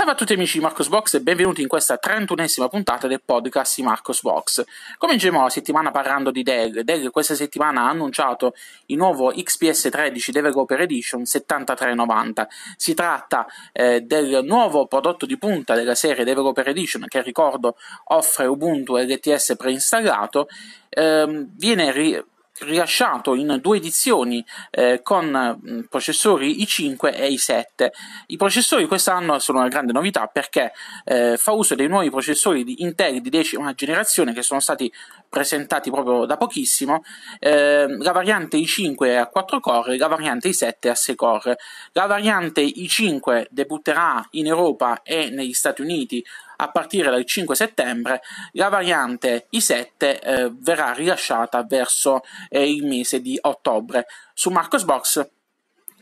Salve a tutti amici di Marcosbox e benvenuti in questa 31esima puntata del podcast di Marcosbox. Cominciamo la settimana parlando di Dell. Dell questa settimana ha annunciato il nuovo XPS 13 Developer Edition 7390. Si tratta eh, del nuovo prodotto di punta della serie Developer Edition che ricordo offre Ubuntu LTS preinstallato. Ehm, viene ri- rilasciato in due edizioni eh, con mm, processori i5 e i7. I processori quest'anno sono una grande novità perché eh, fa uso dei nuovi processori di Intel di decima generazione che sono stati presentati proprio da pochissimo, eh, la variante i5 è a 4 core, la variante i7 a 6 core. La variante i5 debutterà in Europa e negli Stati Uniti a partire dal 5 settembre la variante I7 eh, verrà rilasciata verso eh, il mese di ottobre. Su Marcosbox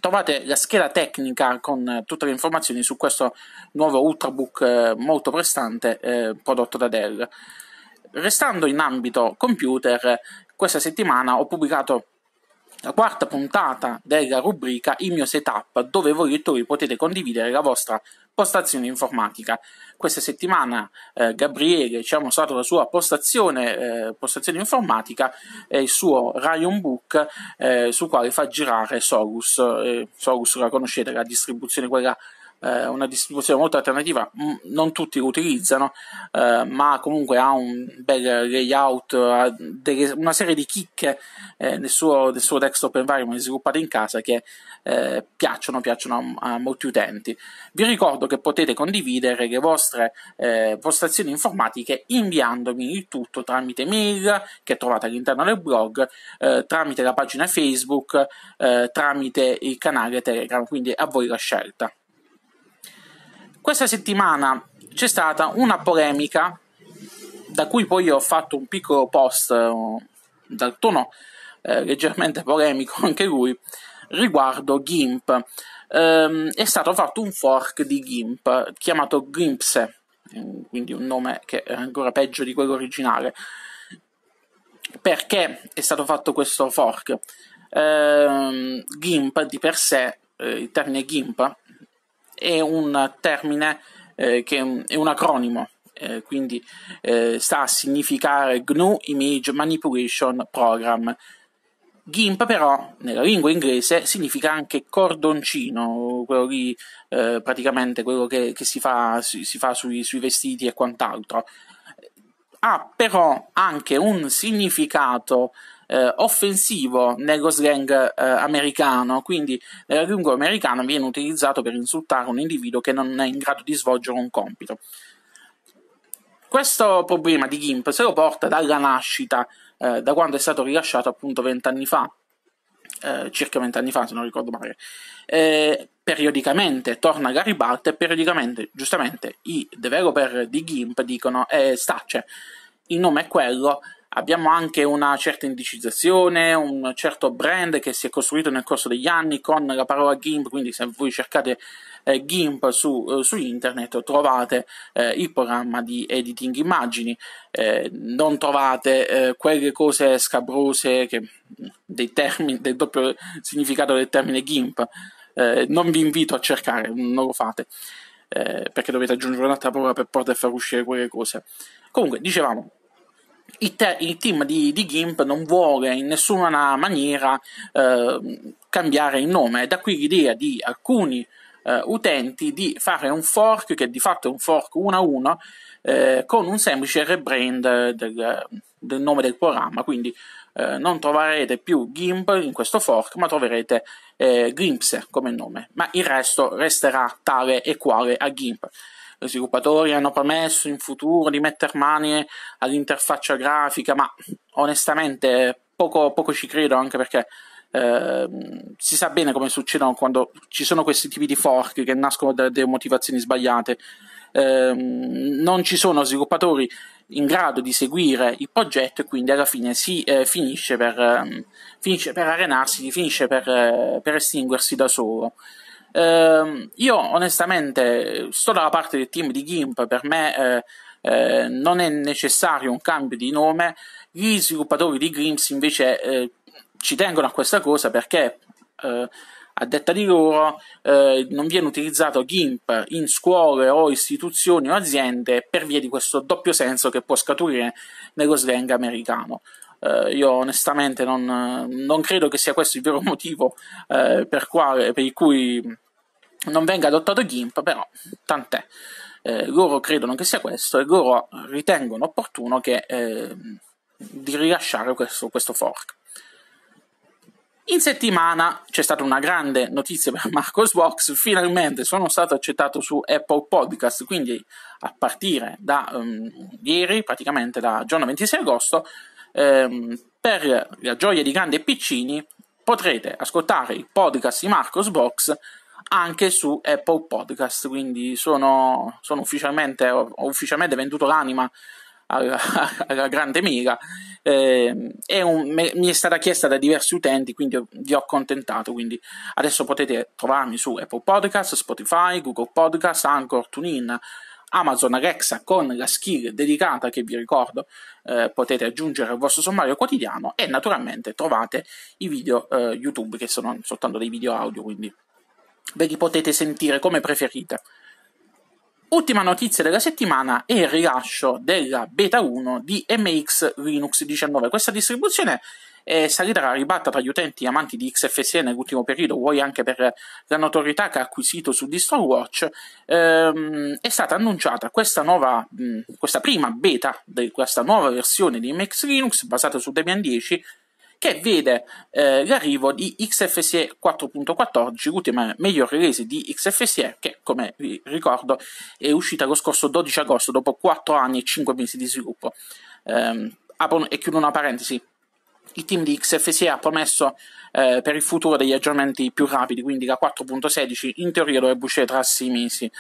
trovate la scheda tecnica con eh, tutte le informazioni su questo nuovo ultrabook eh, molto prestante eh, prodotto da Dell. Restando in ambito computer, questa settimana ho pubblicato la quarta puntata della rubrica Il mio setup, dove voi lettori potete condividere la vostra postazione informatica. Questa settimana eh, Gabriele ci ha mostrato la sua postazione, eh, postazione informatica e il suo Rayon Book eh, sul quale fa girare Solus. Eh, Solus la conoscete, la distribuzione quella eh, una distribuzione molto alternativa, M- mm, non tutti lo utilizzano, eh, ma comunque ha un bel layout, ha delle, una serie di chicche eh, nel, suo, nel, suo, desktop environment sviluppato in casa che eh, piacciono, piacciono a, a, molti utenti. Vi ricordo che potete condividere le vostre postazioni eh, informatiche inviandomi il tutto tramite mail che trovate all'interno del blog, eh, tramite la pagina Facebook, tramite il canale Telegram, quindi a voi la scelta. Questa settimana c'è stata una polemica da cui poi ho fatto un piccolo post eh, dal tono eh, leggermente polemico anche lui riguardo GIMP. Ehm, è stato fatto un fork di GIMP chiamato Glimpse, quindi un nome che è ancora peggio di quello originale. Perché è stato fatto questo fork? Ehm, GIMP di per sé, eh, il termine GIMP è un termine eh, che è un acronimo, eh, quindi eh, sta a significare GNU Image Manipulation Program. GIMP però nella lingua inglese significa anche cordoncino, quello lì eh, praticamente quello che, che si fa, si, si fa sui, sui vestiti e quant'altro. Ha però anche un significato eh, offensivo nello slang eh, americano, quindi nella lingua americana viene utilizzato per insultare un individuo che non è in grado di svolgere un compito. Questo problema di GIMP se lo porta dalla nascita, eh, da quando è stato rilasciato appunto vent'anni fa, eh, circa vent'anni fa, se non ricordo male, eh, periodicamente torna alla ribalta e periodicamente, giustamente, i developer di GIMP dicono eh, stace, cioè, il nome è quello, Abbiamo anche una certa indicizzazione, un certo brand che si è costruito nel corso degli anni con la parola GIMP, quindi se voi cercate eh, GIMP su, eh, su, internet trovate eh, il programma di editing immagini, eh, non trovate eh, quelle cose scabrose che, dei termini, del doppio significato del termine GIMP. Eh, non vi invito a cercare, non lo fate. perché dovete aggiungere un'altra parola per poter far uscire quelle cose. Comunque, dicevamo, il, te- il team di, di, GIMP non vuole in nessuna maniera eh, cambiare il nome, da qui l'idea di alcuni eh, utenti di fare un fork che di fatto è un fork 1 a 1 eh, con un semplice rebrand del, del nome del programma, quindi eh, non troverete più GIMP in questo fork, ma troverete eh, GIMPS come nome, ma il resto resterà tale e quale a GIMP gli sviluppatori hanno promesso in futuro di mettere mani all'interfaccia grafica, ma onestamente poco, poco ci credo, anche perché eh, si sa bene come succedono quando ci sono questi tipi di fork che nascono da delle motivazioni sbagliate. Eh, non ci sono sviluppatori in grado di seguire il progetto e quindi alla fine si eh, finisce, per, ehm, finisce, per, arenarsi, finisce per, eh, per estinguersi da solo. Eh, io onestamente sto dalla parte del team di Gimp, per me eh, eh, non è necessario un cambio di nome, gli sviluppatori di Grimms invece eh, ci tengono a questa cosa perché eh, a detta di loro eh, non viene utilizzato GIMP in scuole o istituzioni o aziende per via di questo doppio senso che può scaturire nello slang americano. Eh, io onestamente non, non, credo che sia questo il vero motivo eh, per, quale, per cui non venga adottato GIMP, però tant'è. Eh, loro credono che sia questo e loro ritengono opportuno che, ehm, di rilasciare questo, questo fork. In settimana c'è stata una grande notizia per Marcos Box, finalmente sono stato accettato su Apple Podcast, quindi a partire da um, ieri, praticamente da giorno 26 agosto, ehm, per la gioia di grandi e Piccini potrete ascoltare il podcast di Marcos Box anche su Apple Podcast, quindi sono, sono ufficialmente, ho ufficialmente venduto l'anima alla, alla grande mira eh, e un, me, mi è stata chiesta da diversi utenti, quindi vi ho accontentato, quindi adesso potete trovarmi su Apple Podcast, Spotify, Google Podcast, Anchor, TuneIn, Amazon Alexa con la skill dedicata che vi ricordo eh, potete aggiungere al vostro sommario quotidiano e naturalmente trovate i video eh, YouTube che sono soltanto dei video audio, quindi ve li potete sentire come preferite. Ultima notizia della settimana è il rilascio della beta 1 di MX Linux 19. Questa distribuzione e salita la ribatta tra gli utenti amanti di XFSE nell'ultimo periodo, vuoi anche per la notorietà che ha acquisito su Distor Watch, ehm, è stata annunciata questa nuova, mh, questa prima beta di questa nuova versione di MX Linux basata su Debian 10 che vede eh, l'arrivo di XFSE 4.14, l'ultima miglior release di XFSE, che come vi ricordo è uscita lo scorso 12 agosto dopo 4 anni e 5 mesi di sviluppo. Eh, apro e chiudo una parentesi il team di XFCE ha promesso eh, per il futuro degli aggiornamenti più rapidi, quindi la 4.16 in teoria dovrebbe uscire tra 6 mesi.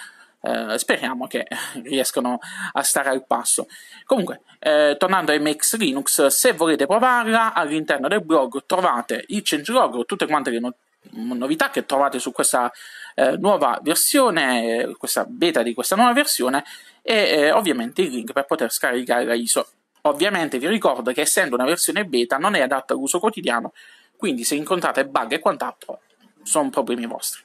Eh, speriamo che riescano a stare al passo. Comunque, eh, tornando a MX Linux, se volete provarla, all'interno del blog trovate il changelog, tutte quante le no- novità che trovate su questa eh, nuova versione, questa beta di questa nuova versione e eh, ovviamente il link per poter scaricare la ISO. Ovviamente vi ricordo che essendo una versione beta non è adatta all'uso quotidiano, quindi se incontrate bug e quant'altro sono problemi vostri.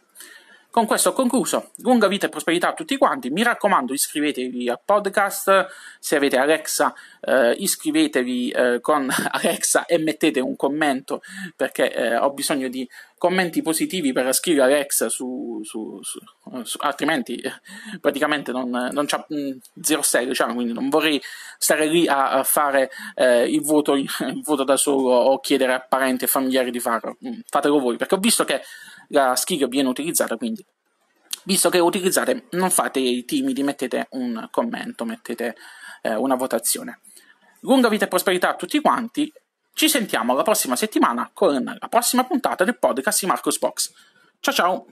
Con questo ho concluso. Lunga vita e prosperità a tutti quanti. Mi raccomando, iscrivetevi al podcast. Se avete Alexa, eh, iscrivetevi eh, con Alexa e mettete un commento perché eh, ho bisogno di commenti positivi per scrivere Alexa su, su, su, su altrimenti eh, praticamente non, non c'è mm, zero serio, diciamo, cioè, quindi non vorrei stare lì a, a fare eh, il voto, il, voto, da solo o chiedere a parenti e familiari di farlo. Mm, fatelo voi, perché ho visto che la schiga viene utilizzata, quindi visto che utilizzate non fate i timidi, mettete un commento, mettete eh, una votazione. Lunga vita e prosperità a tutti quanti, ci sentiamo la prossima settimana con la prossima puntata del podcast di Marcos Box. Ciao ciao!